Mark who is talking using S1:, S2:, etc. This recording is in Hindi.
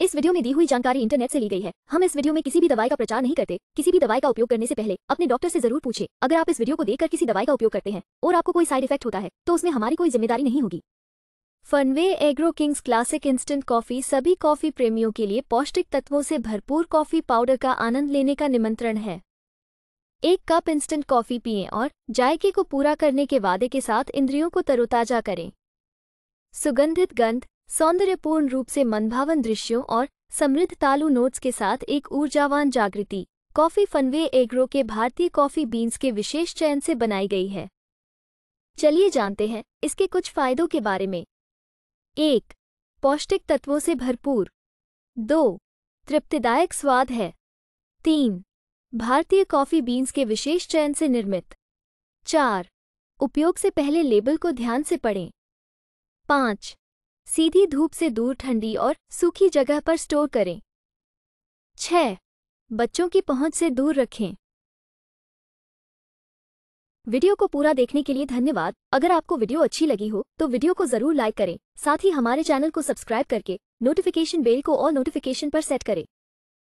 S1: इस वीडियो में दी हुई जानकारी इंटरनेट से ली गई है हम इस वीडियो में किसी भी दवाई का प्रचार नहीं करते किसी भी दवाई का उपयोग करने से पहले अपने डॉक्टर से जरूर पूछे अगर आप इस वीडियो को देखकर किसी दवाई का उपयोग करते हैं और आपको कोई साइड इफेक्ट होता है तो उसमें हमारी कोई जिम्मेदारी नहीं होगी Funway Agro Kings Classic instant coffee सभी कॉफी प्रेमियों के लिए पौष्टिक तत्वों से भरपूर कॉफी पाउडर का आनंद लेने का निमंत्रण है एक कप इंस्टेंट कॉफी पिए और जायके को पूरा करने के वादे के साथ इंद्रियों को तरोताजा करें सुगंधित गंध सौंदर्यपूर्ण रूप से मनभावन दृश्यों और समृद्ध तालु नोट्स के साथ एक ऊर्जावान जागृति कॉफी फनवे एग्रो के भारतीय कॉफी बीन्स के विशेष चयन से बनाई गई है चलिए जानते हैं इसके कुछ फायदों के बारे में एक पौष्टिक तत्वों से भरपूर दो तृप्तिदायक स्वाद है तीन भारतीय कॉफी बीन्स के विशेष चयन से निर्मित चार उपयोग से पहले लेबल को ध्यान से पढ़ें पाँच सीधी धूप से दूर ठंडी और सूखी जगह पर स्टोर करें छह बच्चों की पहुंच से दूर रखें वीडियो को पूरा देखने के लिए धन्यवाद अगर आपको वीडियो अच्छी लगी हो तो वीडियो को जरूर लाइक करें साथ ही हमारे चैनल को सब्सक्राइब करके नोटिफिकेशन बेल को और नोटिफिकेशन पर सेट करें